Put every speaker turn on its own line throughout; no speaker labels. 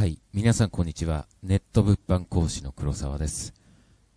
はい。皆さんこんにちは。ネット物販講師の黒沢です。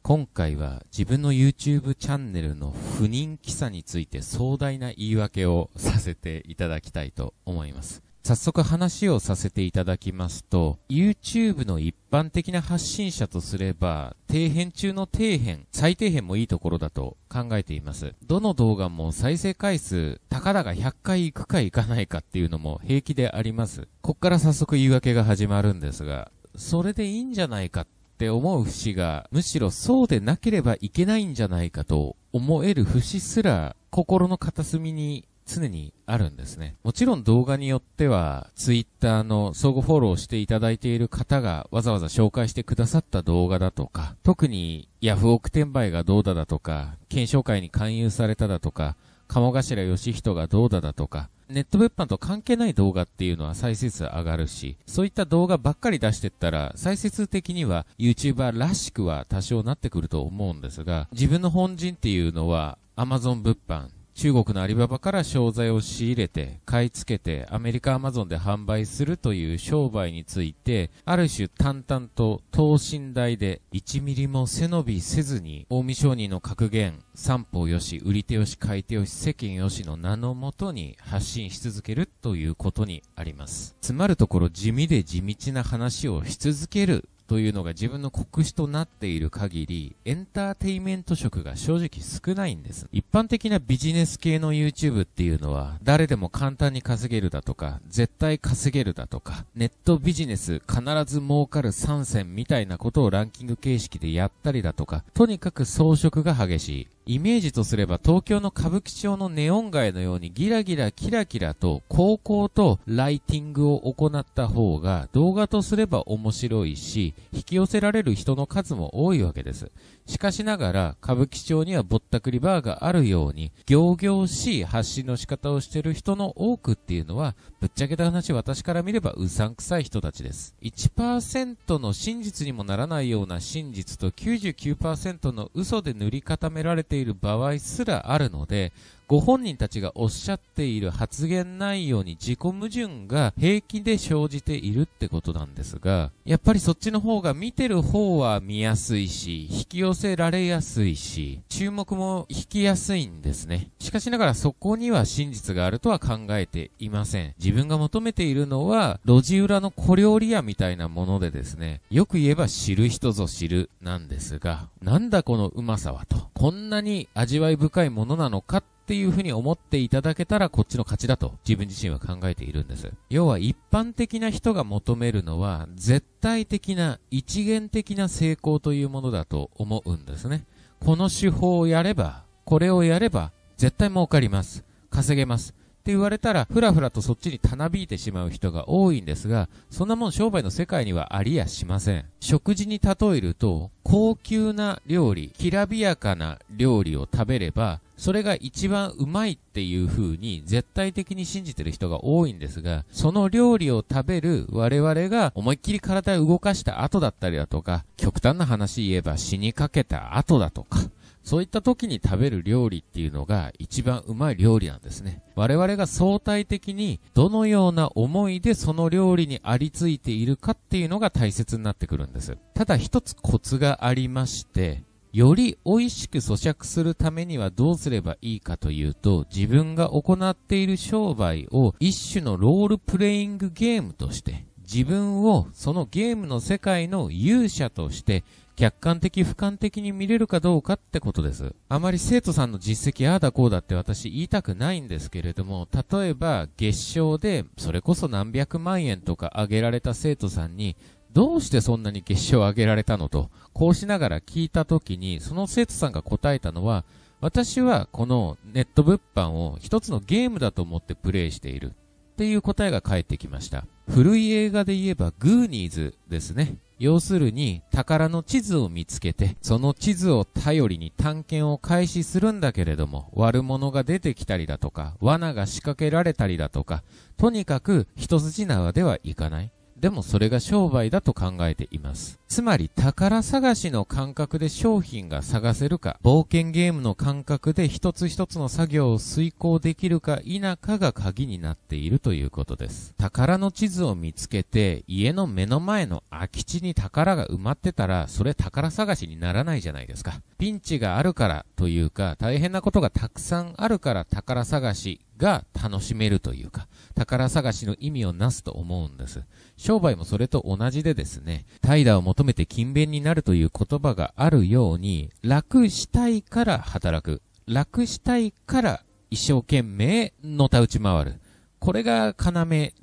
今回は自分の YouTube チャンネルの不人気さについて壮大な言い訳をさせていただきたいと思います。早速話をさせていただきますと、YouTube の一般的な発信者とすれば、底辺中の底辺、最底辺もいいところだと考えています。どの動画も再生回数、宝かだが100回行くか行かないかっていうのも平気であります。こっから早速言い訳が始まるんですが、それでいいんじゃないかって思う節が、むしろそうでなければいけないんじゃないかと思える節すら、心の片隅に常にあるんですね。もちろん動画によっては、ツイッターの相互フォローしていただいている方がわざわざ紹介してくださった動画だとか、特にヤフオク転売がどうだだとか、検証会に勧誘されただとか、鴨頭義人がどうだだとか、ネット物販と関係ない動画っていうのは再生数上がるし、そういった動画ばっかり出してったら、再生数的には YouTuber らしくは多少なってくると思うんですが、自分の本陣っていうのは Amazon 物販、中国のアリババから商材を仕入れて、買い付けて、アメリカアマゾンで販売するという商売について、ある種淡々と等身大で1ミリも背伸びせずに、大見商人の格言、三方よし、売り手よし、買い手よし、世間よしの名のもとに発信し続けるということにあります。つまるところ地味で地道な話をし続けるというのが自分の国史となっている限り、エンターテイメント色が正直少ないんです。一般的なビジネス系の YouTube っていうのは、誰でも簡単に稼げるだとか、絶対稼げるだとか、ネットビジネス必ず儲かる3選みたいなことをランキング形式でやったりだとか、とにかく装飾が激しい。イメージとすれば東京の歌舞伎町のネオン街のようにギラギラキラキラと高校とライティングを行った方が動画とすれば面白いし引き寄せられる人の数も多いわけです。しかしながら歌舞伎町にはぼったくりバーがあるように行々しい発信の仕方をしてる人の多くっていうのはぶっちゃけた話私から見ればうさんくさい人たちです。1%の真実にもならないような真実と99%の嘘で塗り固められてている場合すらあるのでご本人たちがおっしゃっている発言内容に自己矛盾が平気で生じているってことなんですが、やっぱりそっちの方が見てる方は見やすいし、引き寄せられやすいし、注目も引きやすいんですね。しかしながらそこには真実があるとは考えていません。自分が求めているのは、路地裏の小料理屋みたいなものでですね、よく言えば知る人ぞ知るなんですが、なんだこのうまさはと。こんなに味わい深いものなのかっっていうふうに思っていただけたらこっちの勝ちだと自分自身は考えているんです。要は一般的な人が求めるのは絶対的な一元的な成功というものだと思うんですね。この手法をやれば、これをやれば絶対儲かります。稼げます。って言われたら、ふらふらとそっちにたなびいてしまう人が多いんですが、そんなもん商売の世界にはありやしません。食事に例えると、高級な料理、きらびやかな料理を食べれば、それが一番うまいっていう風に絶対的に信じてる人が多いんですが、その料理を食べる我々が思いっきり体を動かした後だったりだとか、極端な話言えば死にかけた後だとか、そういった時に食べる料理っていうのが一番うまい料理なんですね。我々が相対的にどのような思いでその料理にありついているかっていうのが大切になってくるんです。ただ一つコツがありまして、より美味しく咀嚼するためにはどうすればいいかというと、自分が行っている商売を一種のロールプレイングゲームとして、自分をそのゲームの世界の勇者として客観的、俯瞰的に見れるかどうかってことです。あまり生徒さんの実績、ああだこうだって私言いたくないんですけれども、例えば月賞でそれこそ何百万円とかあげられた生徒さんに、どうしてそんなに月賞を上げられたのと、こうしながら聞いた時に、その生徒さんが答えたのは、私はこのネット物販を一つのゲームだと思ってプレイしている。っていう答えが返ってきました。古い映画で言えば、グーニーズですね。要するに宝の地図を見つけて、その地図を頼りに探検を開始するんだけれども、悪者が出てきたりだとか、罠が仕掛けられたりだとか、とにかく一筋縄ではいかない。でもそれが商売だと考えています。つまり宝探しの感覚で商品が探せるか、冒険ゲームの感覚で一つ一つの作業を遂行できるか否かが鍵になっているということです。宝の地図を見つけて、家の目の前の空き地に宝が埋まってたら、それ宝探しにならないじゃないですか。ピンチがあるからというか、大変なことがたくさんあるから宝探しが楽しめるというか、宝探しの意味をなすと思うんです。商売もそれと同じでですね、怠惰を求めて勤勉になるという言葉があるように、楽したいから働く。楽したいから一生懸命のた打ち回る。これが要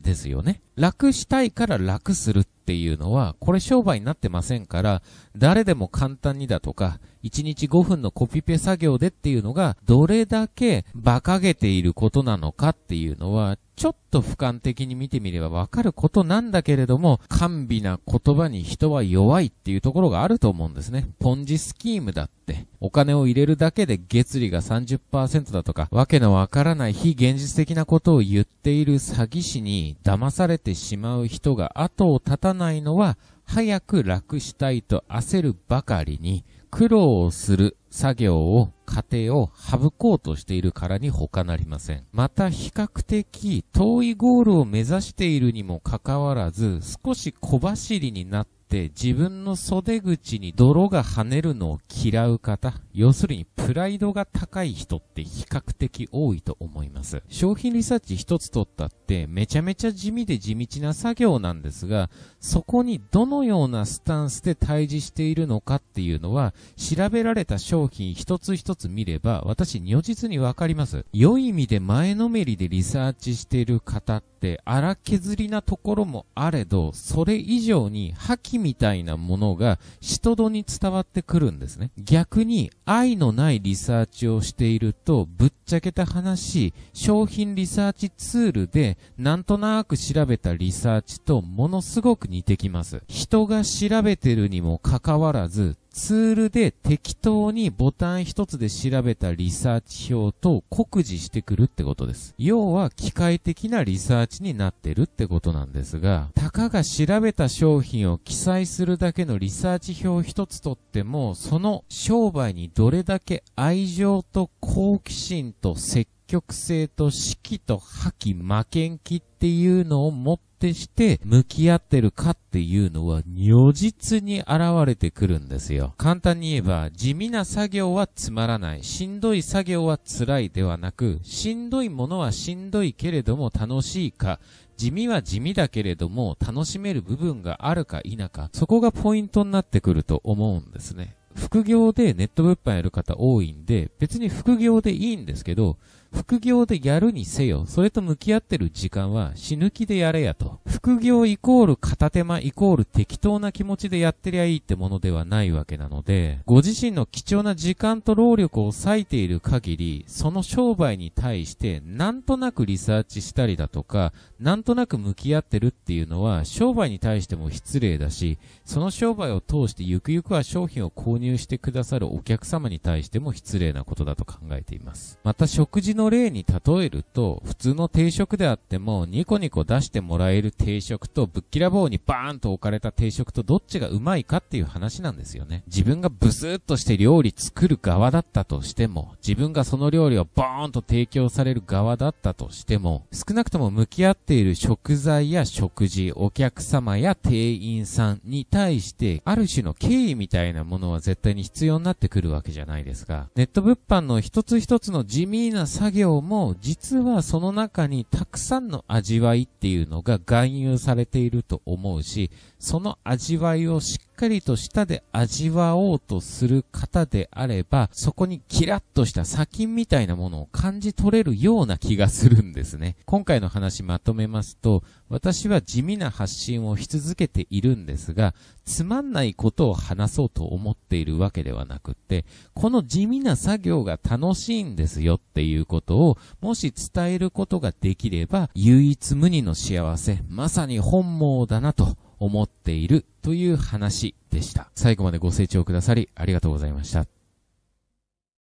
ですよね。楽したいから楽するっていうのは、これ商売になってませんから、誰でも簡単にだとか、1日5分のコピペ作業でっていうのが、どれだけ馬鹿げていることなのかっていうのは、ちょっと俯瞰的に見てみればわかることなんだけれども、甘美な言葉に人は弱いっていうところがあると思うんですね。ポンジスキームだって、お金を入れるだけで月利が30%だとか、わけのわからない非現実的なことを言っている詐欺師に騙されててしまう人が後を絶たないのは、早く楽したいと焦るばかりに、苦労をする作業を、過程を省こうとしているからに他なりません。また比較的遠いゴールを目指しているにもかかわらず、少し小走りになってて自分の袖口に泥が跳ねるのを嫌う方、要するにプライドが高い人って比較的多いと思います。商品リサーチ一つ取ったってめちゃめちゃ地味で地道な作業なんですが、そこにどのようなスタンスで対峙しているのかっていうのは、調べられた商品一つ一つ見れば、私如実にわかります。良い意味で前のめりでリサーチしている方って荒削りなところもあれど、それ以上に覇気みたいなものが人どに伝わってくるんですね。逆に愛のないリサーチをしていると、ぶっちゃけた話、商品リサーチツールでなんとなく調べたリサーチとものすごく似てきます。人が調べてるにもかかわらず、ツールで適当にボタン一つで調べたリサーチ表と酷似してくるってことです。要は機械的なリサーチになってるってことなんですが、たかが調べた商品を記載するだけのリサーチ表一つとっても、その商売にどれだけ愛情と好奇心と積極性と士気と覇気負けん気っていうのを持っててして向き合ってるかっていうのは如実に現れてくるんですよ。簡単に言えば、地味な作業はつまらない。しんどい作業は辛いではなく、しんどいものはしんどいけれども楽しいか、地味は地味だけれども楽しめる部分があるか否か、そこがポイントになってくると思うんですね。副業でネット物販やる方多いんで、別に副業でいいんですけど、副業でやるにせよ、それと向き合ってる時間は死ぬ気でやれやと。副業イコール片手間イコール適当な気持ちでやってりゃいいってものではないわけなので、ご自身の貴重な時間と労力を割いている限り、その商売に対してなんとなくリサーチしたりだとか、なんとなく向き合ってるっていうのは商売に対しても失礼だし、その商売を通してゆくゆくは商品を購入してくださるお客様に対しても失礼なことだと考えています。また食事の例に例えると、普通の定食であっても、ニコニコ出してもらえる定食と、ぶっきらぼうにバーンと置かれた定食と、どっちがうまいかっていう話なんですよね。自分がブスーっとして料理作る側だったとしても、自分がその料理をボーンと提供される側だったとしても、少なくとも向き合っている食材や食事、お客様や店員さんに対して、ある種の敬意みたいなものは絶対に必要になってくるわけじゃないですか。ネット物販の一つ一つの地味な作作業も実はその中にたくさんの味わいっていうのが含有されていると思うし、その味わいをしっかりと舌で味わおうとする方であれば、そこにキラッとした砂金みたいなものを感じ取れるような気がするんですね。今回の話まとめますと、私は地味な発信をし続けているんですが、つまんないことを話そうと思っているわけではなくって、この地味な作業が楽しいんですよっていうことを、もし伝えることができれば、唯一無二の幸せ、まさに本望だなと思っているという話でした。最後までご清聴くださりありがとうございました。